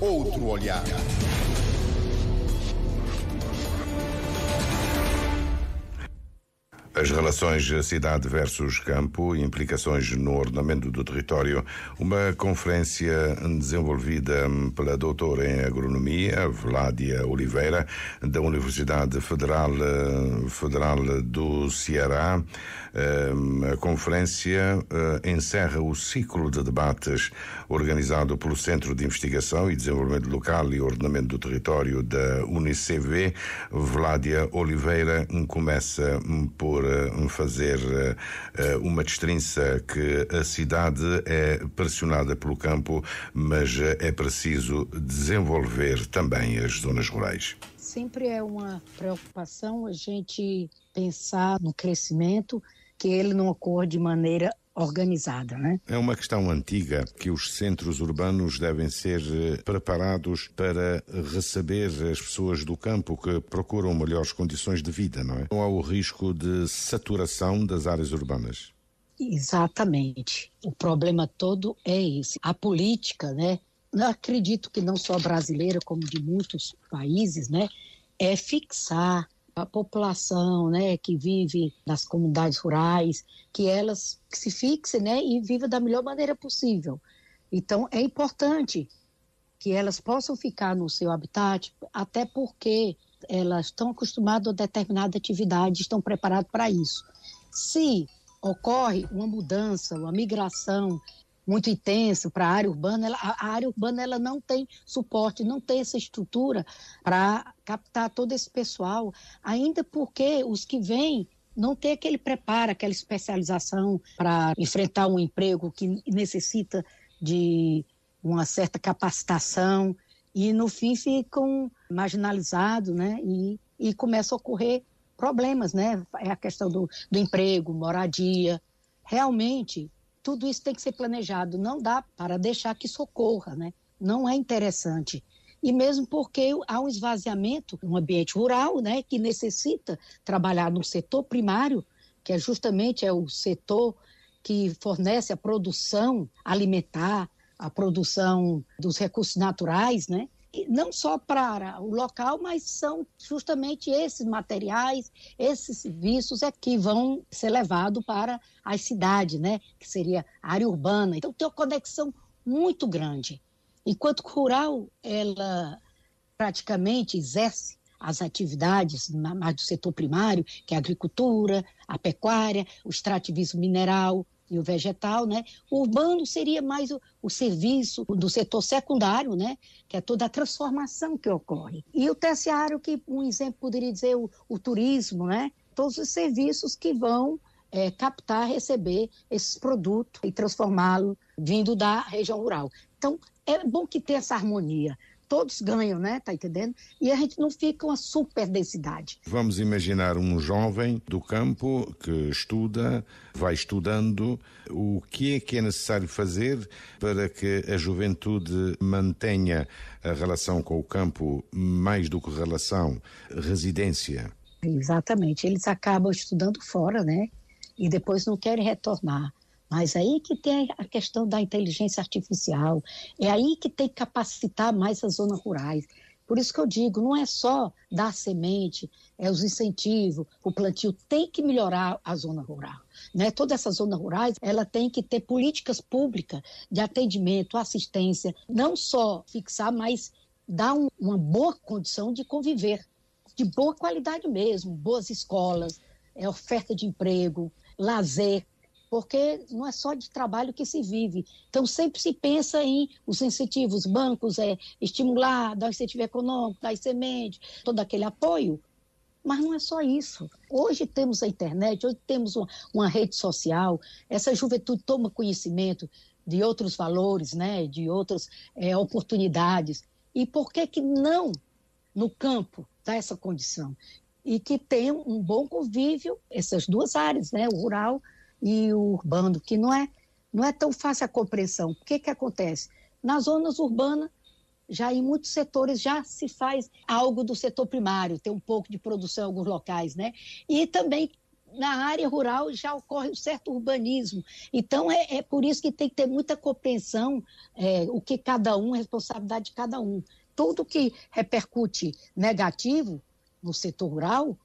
outro olhar. As relações cidade versus campo, implicações no ordenamento do território, uma conferência desenvolvida hum, pela doutora em agronomia, Vládia Oliveira, da Universidade Federal, hum, Federal do Ceará. Hum, a conferência encerra o ciclo de debates organizado pelo Centro de Investigação e Desenvolvimento Local e Ordenamento do Território da UNICV. Vládia Oliveira começa por eh, fazer eh, uma destrinça que a cidade é pressionada pelo campo, mas eh, é preciso desenvolver também as zonas rurais. Sempre é uma preocupação a gente pensar no crescimento, que ele não ocorra de maneira organizada. Né? É uma questão antiga que os centros urbanos devem ser eh, preparados para receber as pessoas do campo que procuram melhores condições de vida, não é? Não há o risco de saturação das áreas urbanas. Exatamente. O problema todo é esse. A política, né? Acredito que não só brasileira, como de muitos países, né? É fixar a população, né, que vive nas comunidades rurais, que elas se fixem, né, e vivam da melhor maneira possível. Então é importante que elas possam ficar no seu habitat, até porque elas estão acostumadas a determinada atividade, estão preparadas para isso. Se ocorre uma mudança, uma migração muito intenso para a área urbana, ela, a área urbana ela não tem suporte, não tem essa estrutura para captar todo esse pessoal, ainda porque os que vêm não têm aquele preparo, aquela especialização para enfrentar um emprego que necessita de uma certa capacitação e no fim ficam marginalizados, né? E, e começa a ocorrer problemas, né? É a questão do, do emprego, moradia. Realmente, tudo isso tem que ser planejado, não dá para deixar que socorra, né? Não é interessante. E mesmo porque há um esvaziamento no ambiente rural, né, que necessita trabalhar no setor primário, que é justamente é o setor que fornece a produção alimentar, a produção dos recursos naturais, né? não só para o local, mas são justamente esses materiais, esses serviços é que vão ser levados para a cidade, né? que seria a área urbana. Então, tem uma conexão muito grande. Enquanto rural, ela praticamente exerce as atividades mais do setor primário, que é a agricultura, a pecuária, o extrativismo mineral, e o vegetal, né? O urbano seria mais o, o, serviço do setor secundário, né? Que é toda a transformação que ocorre. E o terciário, que um exemplo poderia dizer o, o turismo, né? Todos os serviços que vão é, captar, receber esses produtos e transformá-lo vindo da região rural. Então, é bom que tenha essa harmonia todos ganham, né? Tá entendendo? E a gente não fica uma super densidade. Vamos imaginar um jovem do campo que estuda, vai estudando, o que é que é necessário fazer para que a juventude mantenha a relação com o campo mais do que relação residência? Exatamente. Eles acabam estudando fora, né? E depois não querem retornar. Mas aí que tem a questão da inteligência artificial, é aí que tem que capacitar mais as zonas rurais. Por isso que eu digo, não é só dar semente, é os incentivos, o plantio tem que melhorar a zona rural. Né? Toda essa zona rural, ela tem que ter políticas públicas de atendimento, assistência, não só fixar, mas dar um, uma boa condição de conviver, de boa qualidade mesmo, boas escolas, é, oferta de emprego, lazer, porque não é só de trabalho que se vive. Então, sempre se pensa em os incentivos, bancos, é, estimular, dar incentivo econômico, dar semente, todo aquele apoio. Mas não é só isso. Hoje temos a internet, hoje temos uma, uma rede social, essa juventude toma conhecimento de outros valores, né, de outras é, oportunidades. E por que, que não no campo dá essa condição? E que tenham um bom convívio, essas duas áreas, né, o rural e o urbano, que não é, não é tão fácil a compreensão. O que, que acontece? Nas zonas urbanas, já em muitos setores já se faz algo do setor primário, tem um pouco de produção em alguns locais, né? E também na área rural já ocorre um certo urbanismo. Então, é, é por isso que tem que ter muita compreensão é, o que cada um, a responsabilidade de cada um. Tudo que repercute negativo no setor rural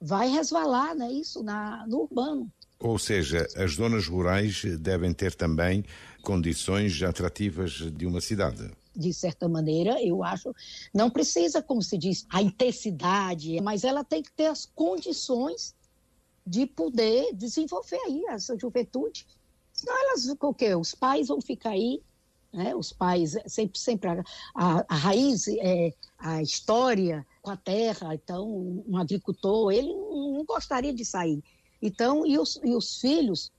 vai resvalar né, isso na, no urbano. Ou seja, as zonas rurais devem ter também condições atrativas de uma cidade de certa maneira, eu acho, não precisa, como se diz, a intensidade, mas ela tem que ter as condições de poder desenvolver aí essa juventude. Senão elas, o quê? Os pais vão ficar aí, né? os pais, é, sempre, sempre a, a, a raiz, é, a história com a terra, então um agricultor, ele não gostaria de sair então, e os, e os filhos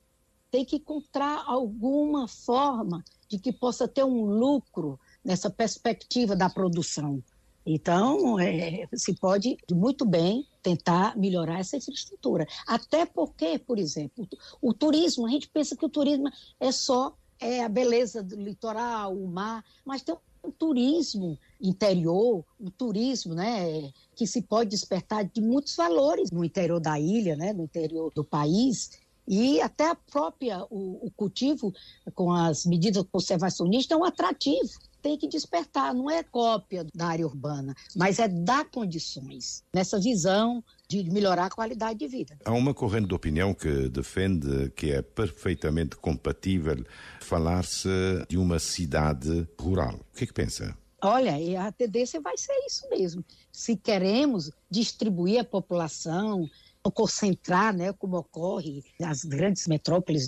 têm que encontrar alguma forma de que possa ter um lucro nessa perspectiva da produção. Então, é, se pode muito bem tentar melhorar essa infraestrutura. Até porque, por exemplo, o turismo, a gente pensa que o turismo é só é, a beleza do litoral, o mar, mas tem um turismo interior, o turismo, né, que se pode despertar de muitos valores no interior da ilha, né, no interior do país, e até a própria o, o cultivo com as medidas conservacionistas é um atrativo, tem que despertar, não é cópia da área urbana, mas é dar condições nessa visão de melhorar a qualidade de vida. Há uma corrente de opinião que defende que é perfeitamente compatível falar-se de uma cidade rural. O que é que pensa? Olha, a tendência vai ser isso mesmo. Se queremos distribuir a população, concentrar, né, como ocorre nas grandes metrópoles,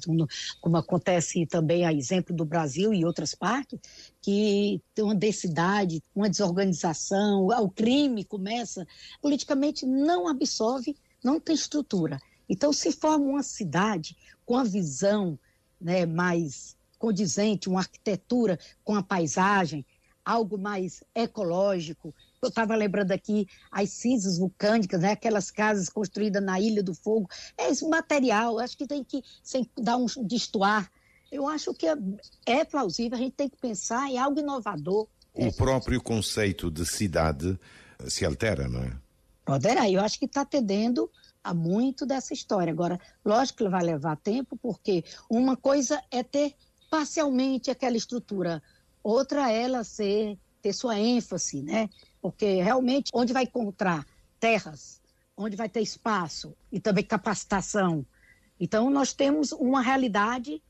como acontece também a exemplo do Brasil e outras partes, que tem uma densidade, uma desorganização, o crime começa, politicamente não absorve, não tem estrutura. Então se forma uma cidade com a visão né, mais condizente, uma arquitetura com a paisagem, algo mais ecológico. Eu estava lembrando aqui as cinzas vulcânicas, né? aquelas casas construídas na Ilha do Fogo. É esse material, acho que tem que sem dar um destoar. Eu acho que é, é, plausível, a gente tem que pensar em algo inovador. O próprio conceito de cidade eh, se altera, não é? Poderá, eu acho que está atendendo a muito dessa história. Agora, lógico que vai levar tempo, porque uma coisa é ter parcialmente aquela estrutura outra ela ser ter sua ênfase, né? Porque realmente onde vai encontrar terras, onde vai ter espaço e também capacitação. Então nós temos uma realidade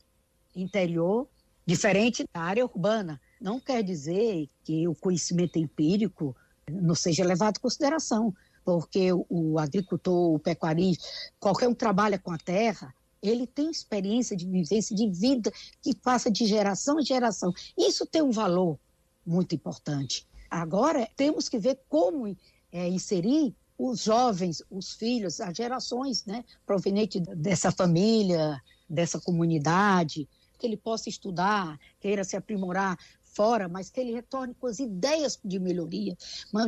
interior diferente da área urbana. Não quer dizer que o conhecimento empírico não seja levado em consideração, porque o agricultor, o pecuarista, qualquer um trabalha com a terra, ele tem experiência de vivência, de vida que passa de geração em geração. Isso tem um valor muito importante. Agora, temos que ver como é, inserir os jovens, os filhos, as gerações né, provenientes dessa família, dessa comunidade, que ele possa estudar, queira se aprimorar fora, mas que ele retorne com as ideias de melhoria,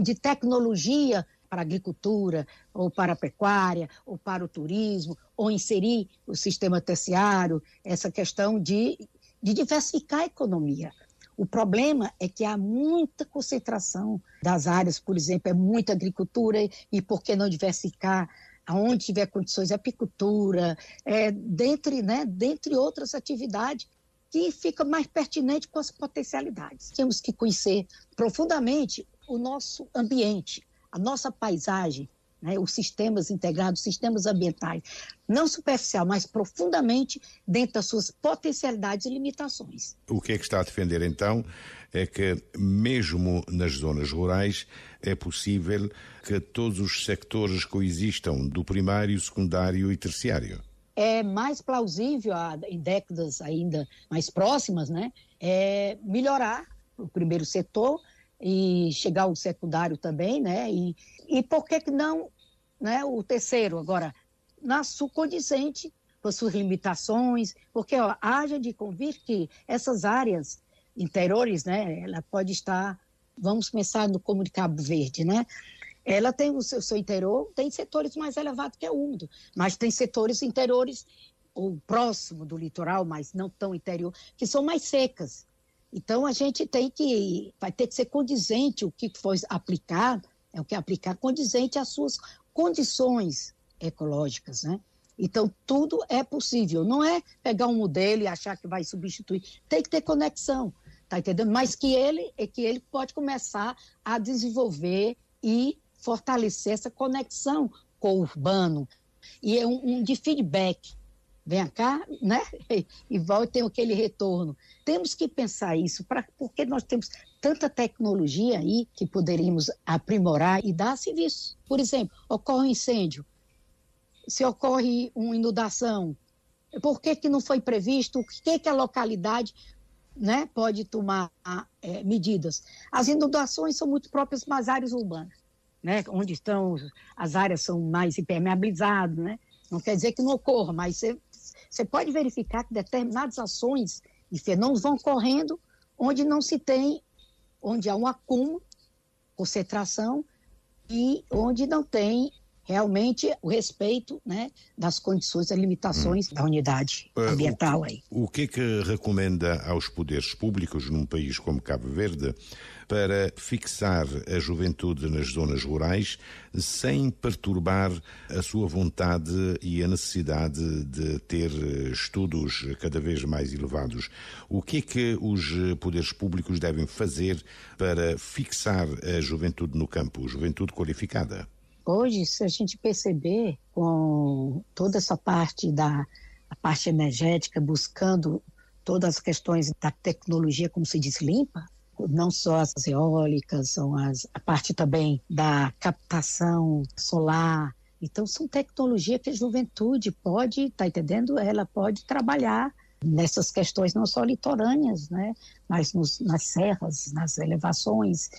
de tecnologia para a agricultura, ou para a pecuária, ou para o turismo, ou inserir o sistema terciário, essa questão de, de diversificar a economia. O problema é que há muita concentração das áreas, por exemplo, é muita agricultura, e por que não diversificar? Aonde tiver condições, é apicultura, é, dentre, né, dentre outras atividades que fica mais pertinente com as potencialidades. Temos que conhecer profundamente o nosso ambiente, a nossa paisagem, né, os sistemas integrados, sistemas ambientais, não superficial, mas profundamente dentro das suas potencialidades e limitações. O que é que está a defender então é que mesmo nas zonas rurais é possível que todos os sectores coexistam, do primário, secundário e terciário. É mais plausível, em décadas ainda mais próximas, né, é melhorar o primeiro setor, e chegar o secundário também, né? E, e por que, que não né, o terceiro? Agora, na condizente com suas limitações, porque ó, haja de convir que essas áreas interiores, né, ela pode estar, vamos pensar no como de Cabo Verde, né? Ela tem o seu, seu interior, tem setores mais elevados que é úmido, mas tem setores interiores ou próximo do litoral, mas não tão interior, que são mais secas. Então, a gente tem que, vai ter que ser condizente o que for aplicado, é o que é aplicar, condizente às suas condições ecológicas, né? Então, tudo é possível. Não é pegar um modelo e achar que vai substituir. Tem que ter conexão, tá entendendo? Mas que ele, é que ele pode começar a desenvolver e fortalecer essa conexão com o urbano. E é um, um de feedback, venha cá, né? E volte tem aquele retorno. Temos que pensar isso, pra, porque nós temos tanta tecnologia aí que poderíamos aprimorar e dar serviço. Por exemplo, ocorre um incêndio, se ocorre uma inundação, por que, que não foi previsto? O que, que a localidade né, pode tomar é, medidas? As inundações são muito próprias das áreas urbanas, né? onde estão as áreas são mais impermeabilizadas, né? Não quer dizer que não ocorra, mas você você pode verificar que determinadas ações e fenômenos vão correndo onde não se tem, onde há um acúmulo, concentração, e onde não tem realmente o respeito né, das condições e limitações hum. da unidade uh, ambiental. O, aí. o que é que recomenda aos poderes públicos num país como Cabo Verde para fixar a juventude nas zonas rurais sem perturbar a sua vontade e a necessidade de ter estudos cada vez mais elevados? O que é que os poderes públicos devem fazer para fixar a juventude no campo, juventude qualificada? Hoje, se a gente perceber com toda essa parte da parte energética, buscando todas as questões da tecnologia, como se diz, limpa, não só as eólicas, são as, a parte também da captação solar. Então, são tecnologias que a juventude pode, está entendendo? Ela pode trabalhar nessas questões não só litorâneas, né? mas nos, nas serras, nas elevações,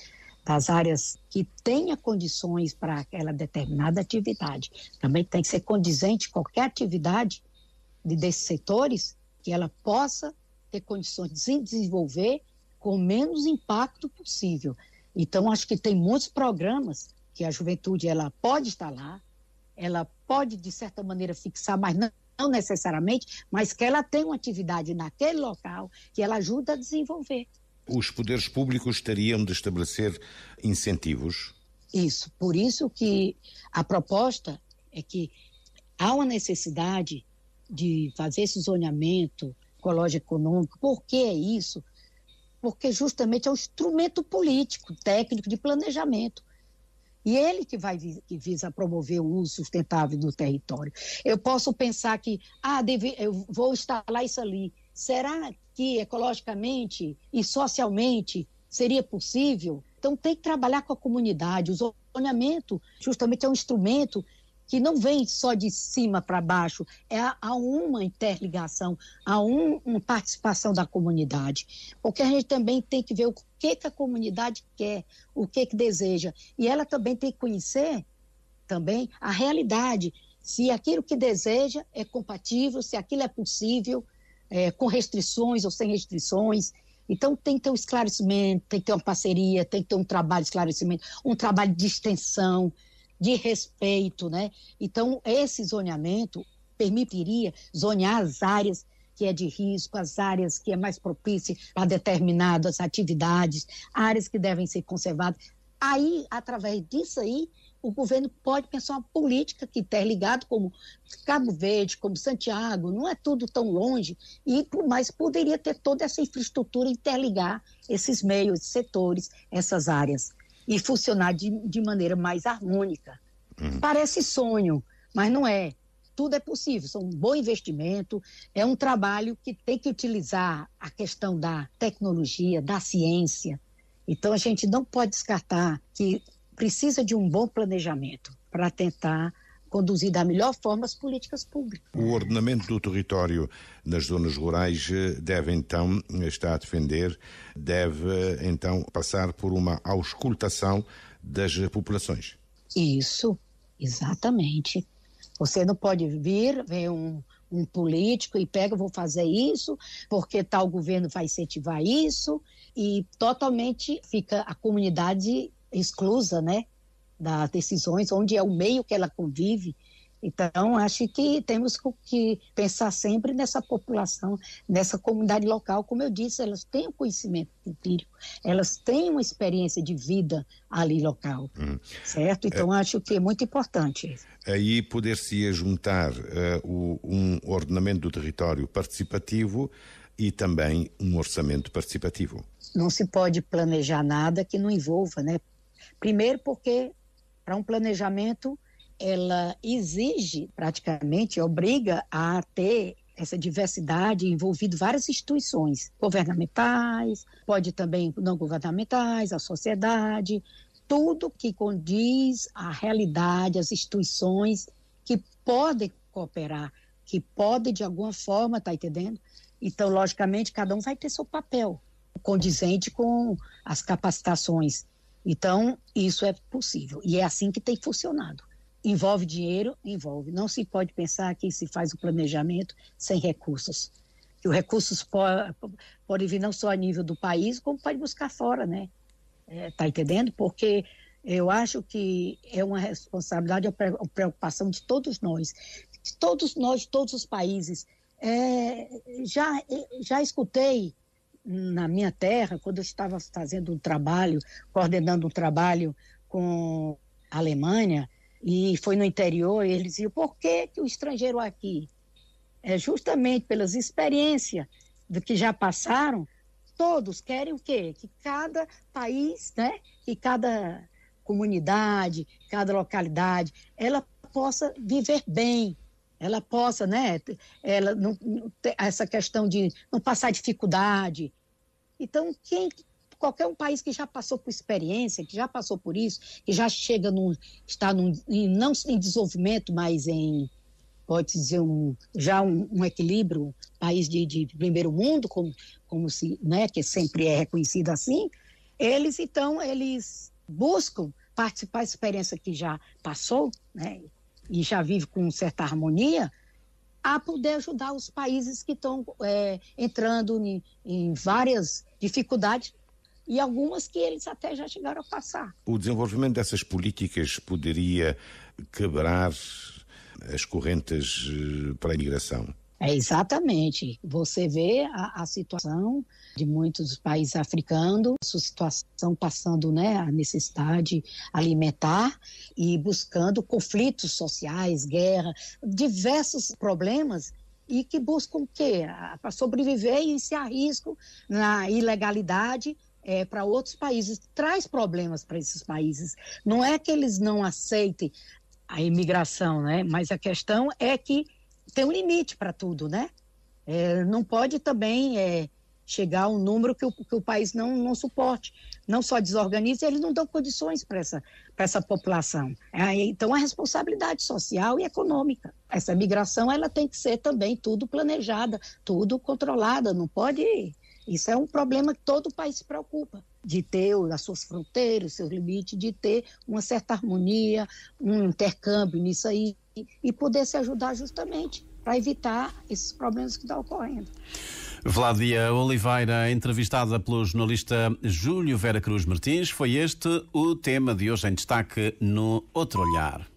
das áreas que tenha condições para aquela determinada atividade. Também tem que ser condizente qualquer atividade de, desses setores que ela possa ter condições de se desenvolver com menos impacto possível. Então, acho que tem muitos programas que a juventude ela pode estar lá, ela pode, de certa maneira, fixar, mas não, não necessariamente, mas que ela tem uma atividade naquele local que ela ajuda a desenvolver os poderes públicos teriam de estabelecer incentivos? Isso. Por isso que a proposta é que há uma necessidade de fazer esse zoneamento ecológico-econômico. Por que é isso? Porque justamente é um instrumento político, técnico, de planejamento. E ele que vai que visa promover o uso sustentável do território. Eu posso pensar que, ah, deve, eu vou instalar isso ali. Será que ecologicamente e socialmente seria possível? Então tem que trabalhar com a comunidade. O zoneamento justamente é um instrumento que não vem só de cima para baixo, é há uma interligação, há um, uma participação da comunidade. Porque a gente também tem que ver o que, que a comunidade quer, o que, que deseja. E ela também tem que conhecer também a realidade, se aquilo que deseja é compatível, se aquilo é possível, é, com restrições ou sem restrições. Então, tem que ter um esclarecimento, tem que ter uma parceria, tem que ter um trabalho de esclarecimento, um trabalho de extensão, de respeito, né? Então, esse zoneamento permitiria zonear as áreas que é de risco, as áreas que é mais propícia a determinadas atividades, áreas que devem ser conservadas. Aí, através disso aí, o governo pode pensar uma política que está ligado como Cabo Verde, como Santiago, não é tudo tão longe, e mas poderia ter toda essa infraestrutura interligar esses meios, setores, essas áreas e funcionar de, de maneira mais harmônica. Uhum. Parece sonho, mas não é. Tudo é possível, é um bom investimento, é um trabalho que tem que utilizar a questão da tecnologia, da ciência. Então a gente não pode descartar que precisa de um bom planejamento para tentar conduzir da melhor forma as políticas públicas. O ordenamento do território nas zonas rurais eh, deve então, está a defender, deve então passar por uma auscultação das populações. Isso, exatamente. Você não pode vir, ver um, um político e pega, vou fazer isso, porque tal governo vai incentivar isso, e totalmente fica a comunidade exclusa, né? das decisões, onde é o meio que ela convive. Então, acho que temos que pensar sempre nessa população, nessa comunidade local. Como eu disse, elas têm um conhecimento empírico, elas têm uma experiência de vida ali local, hum. certo? É. Então, é, acho que é muito importante. Aí poder-se juntar uh, o, um ordenamento do território participativo e também um orçamento participativo. Não se pode planejar nada que não envolva, né? Primeiro porque para um planejamento, ela exige, praticamente, obriga a ter essa diversidade envolvido várias instituições governamentais, pode também não governamentais, a sociedade, tudo que condiz à realidade, as instituições que podem cooperar, que podem de alguma forma, tá entendendo? Então, logicamente, cada um vai ter seu papel condizente com as capacitações então, isso é possível e é assim que tem funcionado. Envolve dinheiro, envolve. Não se pode pensar que se faz o planejamento sem recursos. Que os recursos podem pode vir não só a nível do país, como pode buscar fora, né? É, tá entendendo? Porque eu acho que é uma responsabilidade, é uma preocupação de todos nós, de todos nós, de todos os países. É, já, já escutei na minha terra, quando eu estava fazendo um trabalho, coordenando um trabalho com a Alemanha, e foi no interior, e eles diziam, por que, que o estrangeiro aqui? É justamente pelas experiências do que já passaram, todos querem o quê? Que cada país, né, que cada comunidade, cada localidade, ela possa viver bem, ela possa, né, ela não, essa questão de não passar dificuldade. Então, quem qualquer um país que já passou por experiência, que já passou por isso, que já chega num está num, em, não em desenvolvimento, mas em pode dizer um já um, um equilíbrio, país de, de, primeiro mundo, como como se, né, que sempre é reconhecido assim, eles então eles buscam participar da experiência que já passou, né, e já vive com certa harmonia, a poder ajudar os países que estão é, entrando em, em várias dificuldades e algumas que eles até já chegaram a passar. O desenvolvimento dessas políticas poderia quebrar as correntes eh, para a imigração? É, exatamente. Você vê a, a, situação de muitos países africanos, sua situação passando né, a necessidade alimentar e buscando conflitos sociais, guerra, diversos problemas e que buscam o quê? Para sobreviver e se arriscam na ilegalidade é, para outros países. Traz problemas para esses países. Não é que eles não aceitem a imigração, né? mas a questão é que tem um limite para tudo, né? É, não pode também é, chegar a um número que o, que o país não, não suporte. Não só desorganiza, eles não dão condições para essa, essa população. É, então, a responsabilidade social e econômica. Essa migração ela tem que ser também tudo planejada, tudo controlada, não pode. Isso é um problema que todo o país se preocupa de ter as suas fronteiras, seus limites, de ter uma certa harmonia, um intercâmbio nisso aí e poder se ajudar justamente para evitar esses problemas que estão tá ocorrendo. Vladia Oliveira, entrevistada pelo jornalista Júlio Vera Cruz Martins, foi este o tema de hoje em destaque no Outro Olhar.